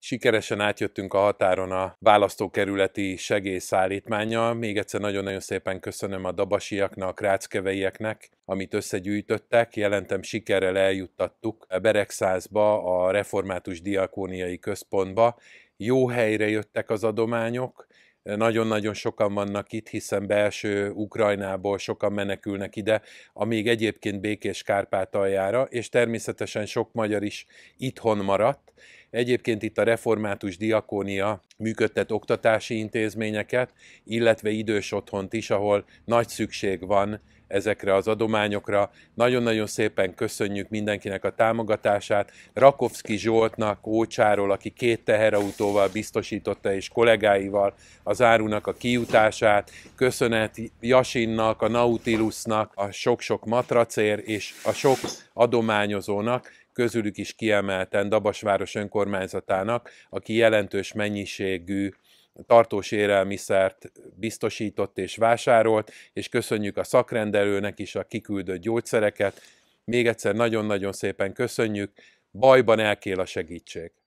Sikeresen átjöttünk a határon a választókerületi segélyszállítmányjal. Még egyszer nagyon-nagyon szépen köszönöm a dabasiaknak, ráckeveieknek, amit összegyűjtöttek. Jelentem sikerrel eljuttattuk a Beregszázba, a Református Diakóniai Központba. Jó helyre jöttek az adományok, nagyon-nagyon sokan vannak itt, hiszen belső Ukrajnából sokan menekülnek ide, amíg egyébként Békés Kárpátaljára, és természetesen sok magyar is itthon maradt. Egyébként itt a református diakónia működtet oktatási intézményeket, illetve idős otthont is, ahol nagy szükség van ezekre az adományokra. Nagyon-nagyon szépen köszönjük mindenkinek a támogatását. Rakovszki Zsoltnak, Ócsáról, aki két teherautóval biztosította és kollégáival az az árunak a kijutását, köszönet Jasinnak, a Nautilusnak, a sok-sok matracér és a sok adományozónak, közülük is kiemelten Dabasváros önkormányzatának, aki jelentős mennyiségű tartós élelmiszert biztosított és vásárolt, és köszönjük a szakrendelőnek is a kiküldött gyógyszereket. Még egyszer nagyon-nagyon szépen köszönjük, bajban elkél a segítség.